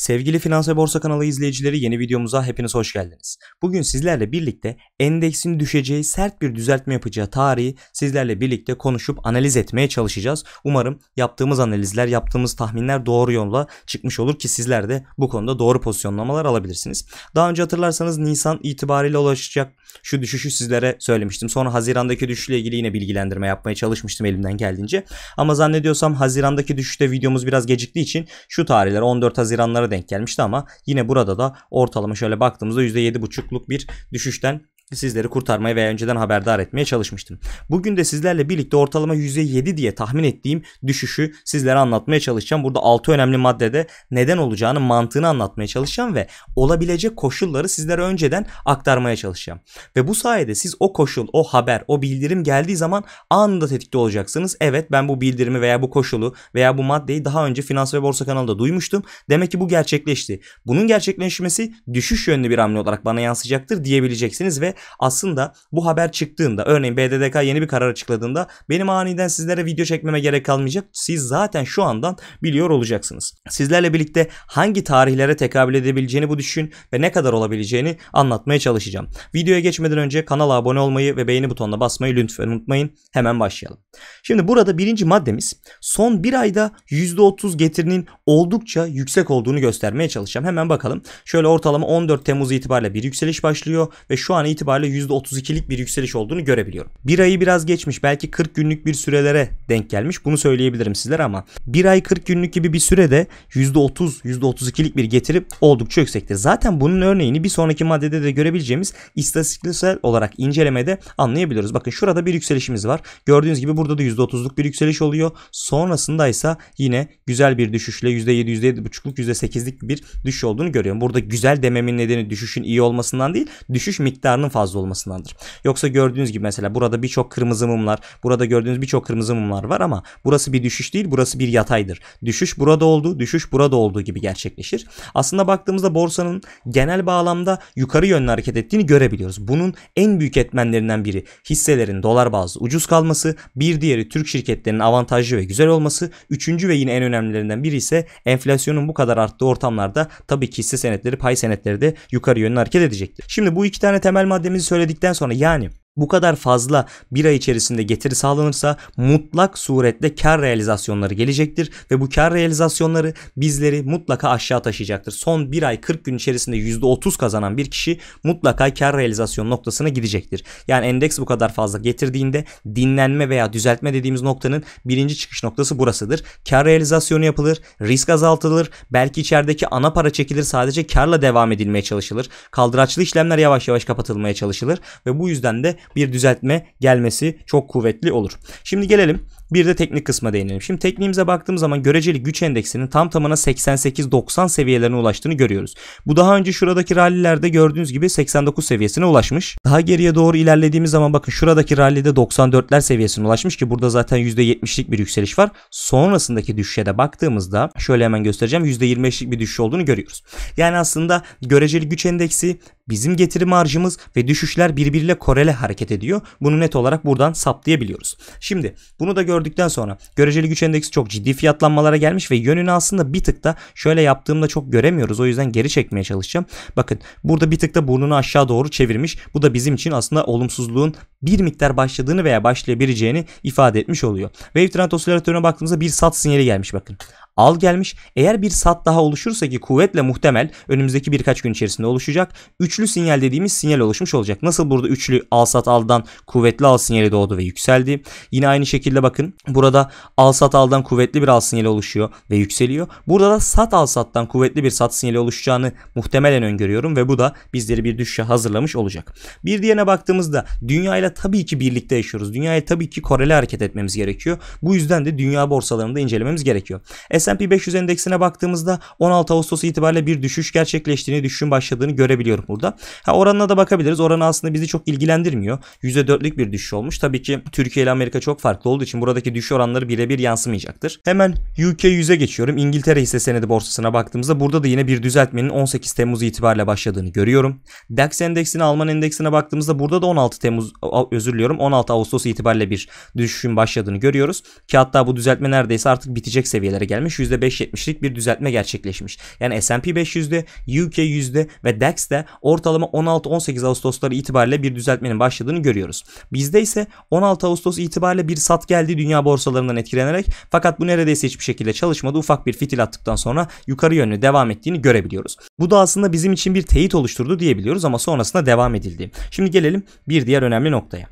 Sevgili Finans ve Borsa kanalı izleyicileri yeni videomuza hepiniz hoş geldiniz. Bugün sizlerle birlikte endeksin düşeceği sert bir düzeltme yapacağı tarihi sizlerle birlikte konuşup analiz etmeye çalışacağız. Umarım yaptığımız analizler, yaptığımız tahminler doğru yolla çıkmış olur ki sizler de bu konuda doğru pozisyonlamalar alabilirsiniz. Daha önce hatırlarsanız Nisan itibariyle ulaşacak şu düşüşü sizlere söylemiştim. Sonra Haziran'daki düşüşle ilgili yine bilgilendirme yapmaya çalışmıştım elimden geldiğince. Ama zannediyorsam Haziran'daki düşüşte videomuz biraz geciktiği için şu tarihler 14 Haziranlara denk gelmişti ama yine burada da ortalama şöyle baktığımızda %7.5'luk bir düşüşten sizleri kurtarmaya veya önceden haberdar etmeye çalışmıştım. Bugün de sizlerle birlikte ortalama %7 diye tahmin ettiğim düşüşü sizlere anlatmaya çalışacağım. Burada 6 önemli maddede neden olacağını mantığını anlatmaya çalışacağım ve olabilecek koşulları sizlere önceden aktarmaya çalışacağım. Ve bu sayede siz o koşul, o haber, o bildirim geldiği zaman anında tetikte olacaksınız. Evet ben bu bildirimi veya bu koşulu veya bu maddeyi daha önce Finans ve Borsa kanalında duymuştum. Demek ki bu gerçekleşti. Bunun gerçekleşmesi düşüş yönlü bir hamle olarak bana yansıyacaktır diyebileceksiniz ve aslında bu haber çıktığında örneğin BDDK yeni bir karar açıkladığında benim aniden sizlere video çekmeme gerek kalmayacak. Siz zaten şu andan biliyor olacaksınız. Sizlerle birlikte hangi tarihlere tekabül edebileceğini bu düşün ve ne kadar olabileceğini anlatmaya çalışacağım. Videoya geçmeden önce kanala abone olmayı ve beğeni butonuna basmayı lütfen unutmayın. Hemen başlayalım. Şimdi burada birinci maddemiz son bir ayda %30 getirinin oldukça yüksek olduğunu göstermeye çalışacağım. Hemen bakalım. Şöyle ortalama 14 Temmuz itibariyle bir yükseliş başlıyor ve şu an itibariyle itibariyle %32'lik bir yükseliş olduğunu görebiliyorum. Bir ayı biraz geçmiş belki 40 günlük bir sürelere denk gelmiş bunu söyleyebilirim sizlere ama bir ay 40 günlük gibi bir sürede %30 %32'lik bir getirip oldukça yüksektir. Zaten bunun örneğini bir sonraki maddede de görebileceğimiz istatistiksel olarak incelemede anlayabiliyoruz. Bakın şurada bir yükselişimiz var. Gördüğünüz gibi burada da %30'luk bir yükseliş oluyor. Sonrasında ise yine güzel bir düşüşle %7, %7,5'luk, %8'lik bir düşüş olduğunu görüyorum. Burada güzel dememin nedeni düşüşün iyi olmasından değil, düşüş miktarının fazla fazla olmasındandır. Yoksa gördüğünüz gibi mesela burada birçok kırmızı mumlar, burada gördüğünüz birçok kırmızı mumlar var ama burası bir düşüş değil, burası bir yataydır. Düşüş burada olduğu, düşüş burada olduğu gibi gerçekleşir. Aslında baktığımızda borsanın genel bağlamda yukarı yönlü hareket ettiğini görebiliyoruz. Bunun en büyük etmenlerinden biri hisselerin dolar bazlı ucuz kalması, bir diğeri Türk şirketlerinin avantajlı ve güzel olması, üçüncü ve yine en önemlilerinden biri ise enflasyonun bu kadar arttığı ortamlarda tabii ki hisse senetleri, pay senetleri de yukarı yönlü hareket edecektir. Şimdi bu iki tane temel madde istediğimizi söyledikten sonra yani bu kadar fazla bir ay içerisinde getiri sağlanırsa mutlak suretle kar realizasyonları gelecektir ve bu kar realizasyonları bizleri mutlaka aşağı taşıyacaktır. Son bir ay 40 gün içerisinde %30 kazanan bir kişi mutlaka kar realizasyon noktasına gidecektir. Yani endeks bu kadar fazla getirdiğinde dinlenme veya düzeltme dediğimiz noktanın birinci çıkış noktası burasıdır. Kar realizasyonu yapılır, risk azaltılır, belki içerideki ana para çekilir sadece karla devam edilmeye çalışılır. Kaldıraçlı işlemler yavaş yavaş kapatılmaya çalışılır ve bu yüzden de bir düzeltme gelmesi çok kuvvetli olur. Şimdi gelelim bir de teknik kısma değinelim. Şimdi tekniğimize baktığımız zaman göreceli güç endeksinin tam tamına 88-90 seviyelerine ulaştığını görüyoruz. Bu daha önce şuradaki rallilerde gördüğünüz gibi 89 seviyesine ulaşmış. Daha geriye doğru ilerlediğimiz zaman bakın şuradaki rallide 94'ler seviyesine ulaşmış ki burada zaten %70'lik bir yükseliş var. Sonrasındaki düşüşe de baktığımızda şöyle hemen göstereceğim %25'lik bir düşüş olduğunu görüyoruz. Yani aslında göreceli güç endeksi bizim getiri marjımız ve düşüşler birbiriyle korele hareket ediyor. Bunu net olarak buradan saptayabiliyoruz. Şimdi bunu da gördüğünüz gördükten sonra göreceli güç endeksi çok ciddi fiyatlanmalara gelmiş ve yönünü aslında bir tık da şöyle yaptığımda çok göremiyoruz. O yüzden geri çekmeye çalışacağım. Bakın burada bir tık da burnunu aşağı doğru çevirmiş. Bu da bizim için aslında olumsuzluğun bir miktar başladığını veya başlayabileceğini ifade etmiş oluyor. Wave Trend Oscilatörüne baktığımızda bir sat sinyali gelmiş bakın al gelmiş. Eğer bir sat daha oluşursa ki kuvvetle muhtemel önümüzdeki birkaç gün içerisinde oluşacak. Üçlü sinyal dediğimiz sinyal oluşmuş olacak. Nasıl burada üçlü al sat aldan kuvvetli al sinyali doğdu ve yükseldi. Yine aynı şekilde bakın burada al sat aldan kuvvetli bir al sinyali oluşuyor ve yükseliyor. Burada da sat al sattan kuvvetli bir sat sinyali oluşacağını muhtemelen öngörüyorum ve bu da bizleri bir düşüşe hazırlamış olacak. Bir diğerine baktığımızda dünyayla tabii ki birlikte yaşıyoruz. Dünyaya tabii ki koreli hareket etmemiz gerekiyor. Bu yüzden de dünya borsalarını da incelememiz gerekiyor. S&P S&P 500 endeksine baktığımızda 16 Ağustos itibariyle bir düşüş gerçekleştiğini, düşüşün başladığını görebiliyorum burada. Ha oranına da bakabiliriz. Oranı aslında bizi çok ilgilendirmiyor. %4'lük bir düşüş olmuş. Tabii ki Türkiye ile Amerika çok farklı olduğu için buradaki düşüş oranları birebir yansımayacaktır. Hemen UK 100'e geçiyorum. İngiltere hisse senedi borsasına baktığımızda burada da yine bir düzeltmenin 18 Temmuz itibariyle başladığını görüyorum. DAX endeksine, Alman endeksine baktığımızda burada da 16 Temmuz özür diliyorum 16 Ağustos itibariyle bir düşüşün başladığını görüyoruz. Ki hatta bu düzeltme neredeyse artık bitecek seviyelere gelmiş. %60, %5.70'lik bir düzeltme gerçekleşmiş. Yani S&P 500'de, UK yüzde ve DAX'te ortalama 16-18 Ağustosları itibariyle bir düzeltmenin başladığını görüyoruz. Bizde ise 16 Ağustos itibariyle bir sat geldi dünya borsalarından etkilenerek fakat bu neredeyse hiçbir şekilde çalışmadı. Ufak bir fitil attıktan sonra yukarı yönlü devam ettiğini görebiliyoruz. Bu da aslında bizim için bir teyit oluşturdu diyebiliyoruz ama sonrasında devam edildi. Şimdi gelelim bir diğer önemli noktaya.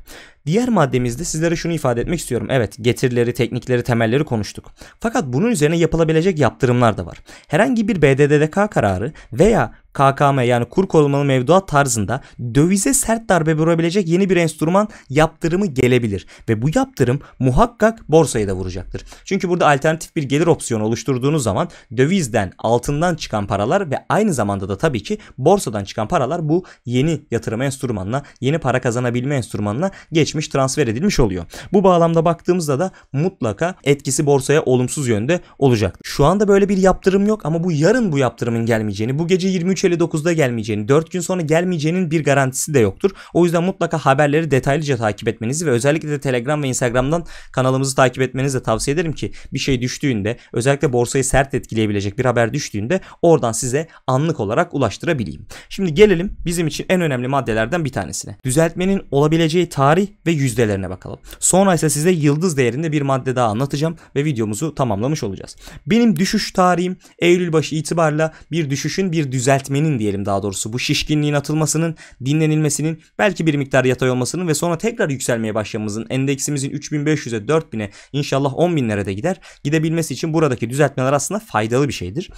Diğer maddemizde sizlere şunu ifade etmek istiyorum. Evet getirileri, teknikleri, temelleri konuştuk. Fakat bunun üzerine yapılabilecek yaptırımlar da var. Herhangi bir BDDK kararı veya KKM yani kur korumalı mevduat tarzında dövize sert darbe vurabilecek yeni bir enstrüman yaptırımı gelebilir. Ve bu yaptırım muhakkak borsaya da vuracaktır. Çünkü burada alternatif bir gelir opsiyonu oluşturduğunuz zaman dövizden altından çıkan paralar ve aynı zamanda da tabii ki borsadan çıkan paralar bu yeni yatırım enstrümanına yeni para kazanabilme enstrümanına geçmiş transfer edilmiş oluyor. Bu bağlamda baktığımızda da mutlaka etkisi borsaya olumsuz yönde olacak. Şu anda böyle bir yaptırım yok ama bu yarın bu yaptırımın gelmeyeceğini bu gece 23 3.59'da gelmeyeceğini, 4 gün sonra gelmeyeceğinin bir garantisi de yoktur. O yüzden mutlaka haberleri detaylıca takip etmenizi ve özellikle de Telegram ve Instagram'dan kanalımızı takip etmenizi de tavsiye ederim ki bir şey düştüğünde özellikle borsayı sert etkileyebilecek bir haber düştüğünde oradan size anlık olarak ulaştırabileyim. Şimdi gelelim bizim için en önemli maddelerden bir tanesine. Düzeltmenin olabileceği tarih ve yüzdelerine bakalım. Sonra ise size yıldız değerinde bir madde daha anlatacağım ve videomuzu tamamlamış olacağız. Benim düşüş tarihim Eylül başı itibarla bir düşüşün bir düzeltme etmenin diyelim daha doğrusu bu şişkinliğin atılmasının, dinlenilmesinin, belki bir miktar yatay olmasının ve sonra tekrar yükselmeye başlamamızın endeksimizin 3500'e 4000'e inşallah 10.000'lere de gider. Gidebilmesi için buradaki düzeltmeler aslında faydalı bir şeydir.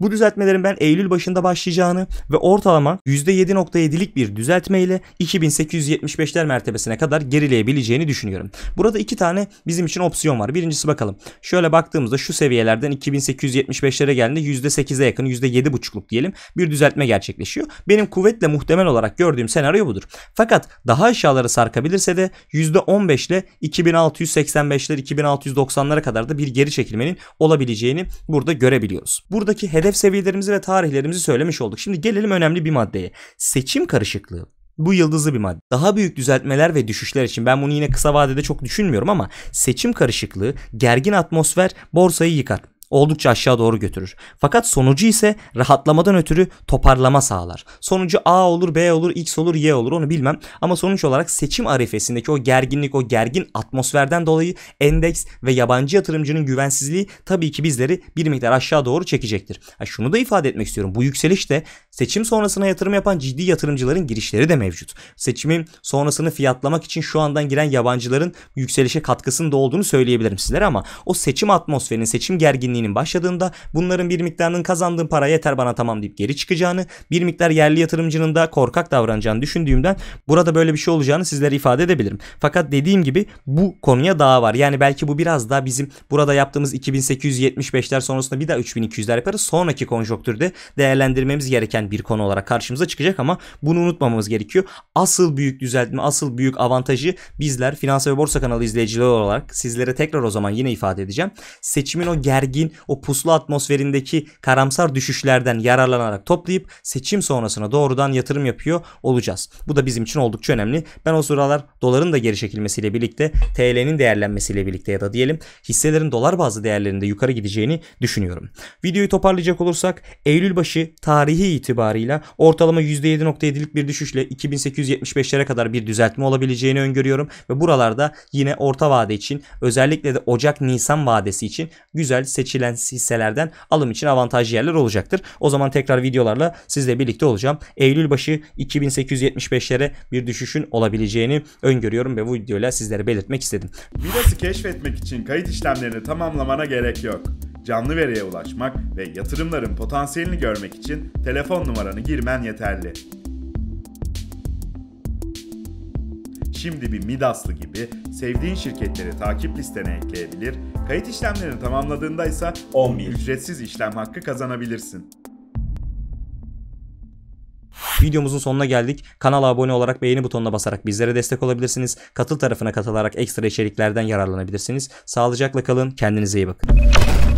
Bu düzeltmelerin ben Eylül başında başlayacağını ve ortalama %7.7'lik bir düzeltmeyle 2875'ler mertebesine kadar gerileyebileceğini düşünüyorum. Burada iki tane bizim için opsiyon var. Birincisi bakalım. Şöyle baktığımızda şu seviyelerden 2875'lere geldiğinde %8'e yakın %7.5'luk diyelim bir düzeltme gerçekleşiyor. Benim kuvvetle muhtemel olarak gördüğüm senaryo budur. Fakat daha aşağılara sarkabilirse de %15 ile 2685'ler 2690'lara kadar da bir geri çekilmenin olabileceğini burada görebiliyoruz. Buradaki hedef hedef seviyelerimizi ve tarihlerimizi söylemiş olduk. Şimdi gelelim önemli bir maddeye. Seçim karışıklığı. Bu yıldızlı bir madde. Daha büyük düzeltmeler ve düşüşler için ben bunu yine kısa vadede çok düşünmüyorum ama seçim karışıklığı, gergin atmosfer borsayı yıkar oldukça aşağı doğru götürür. Fakat sonucu ise rahatlamadan ötürü toparlama sağlar. Sonucu A olur, B olur, X olur, Y olur onu bilmem ama sonuç olarak seçim arifesindeki o gerginlik, o gergin atmosferden dolayı endeks ve yabancı yatırımcının güvensizliği tabii ki bizleri bir miktar aşağı doğru çekecektir. Ha, şunu da ifade etmek istiyorum. Bu yükselişte seçim sonrasına yatırım yapan ciddi yatırımcıların girişleri de mevcut. Seçimin sonrasını fiyatlamak için şu andan giren yabancıların yükselişe katkısının da olduğunu söyleyebilirim sizlere ama o seçim atmosferinin, seçim gerginliği etkinliğinin başladığında bunların bir miktarının kazandığım para yeter bana tamam deyip geri çıkacağını, bir miktar yerli yatırımcının da korkak davranacağını düşündüğümden burada böyle bir şey olacağını sizlere ifade edebilirim. Fakat dediğim gibi bu konuya daha var. Yani belki bu biraz daha bizim burada yaptığımız 2875'ler sonrasında bir daha 3200'ler yaparız. Sonraki konjonktürde değerlendirmemiz gereken bir konu olarak karşımıza çıkacak ama bunu unutmamamız gerekiyor. Asıl büyük düzeltme, asıl büyük avantajı bizler Finans ve Borsa kanalı izleyiciler olarak sizlere tekrar o zaman yine ifade edeceğim. Seçimin o gergin Bey'in o puslu atmosferindeki karamsar düşüşlerden yararlanarak toplayıp seçim sonrasına doğrudan yatırım yapıyor olacağız. Bu da bizim için oldukça önemli. Ben o sıralar doların da geri çekilmesiyle birlikte TL'nin değerlenmesiyle birlikte ya da diyelim hisselerin dolar bazlı değerlerinde yukarı gideceğini düşünüyorum. Videoyu toparlayacak olursak Eylül başı tarihi itibarıyla ortalama %7.7'lik bir düşüşle 2875'lere kadar bir düzeltme olabileceğini öngörüyorum ve buralarda yine orta vade için özellikle de Ocak-Nisan vadesi için güzel seçim seçilen hisselerden alım için avantajlı yerler olacaktır. O zaman tekrar videolarla sizle birlikte olacağım. Eylül başı 2875'lere bir düşüşün olabileceğini öngörüyorum ve bu videoyla sizlere belirtmek istedim. Mirası keşfetmek için kayıt işlemlerini tamamlamana gerek yok. Canlı veriye ulaşmak ve yatırımların potansiyelini görmek için telefon numaranı girmen yeterli. şimdi bir Midaslı gibi sevdiğin şirketleri takip listene ekleyebilir, kayıt işlemlerini tamamladığında ise 10 bin ücretsiz işlem hakkı kazanabilirsin. Videomuzun sonuna geldik. Kanala abone olarak beğeni butonuna basarak bizlere destek olabilirsiniz. Katıl tarafına katılarak ekstra içeriklerden yararlanabilirsiniz. Sağlıcakla kalın, kendinize iyi bakın.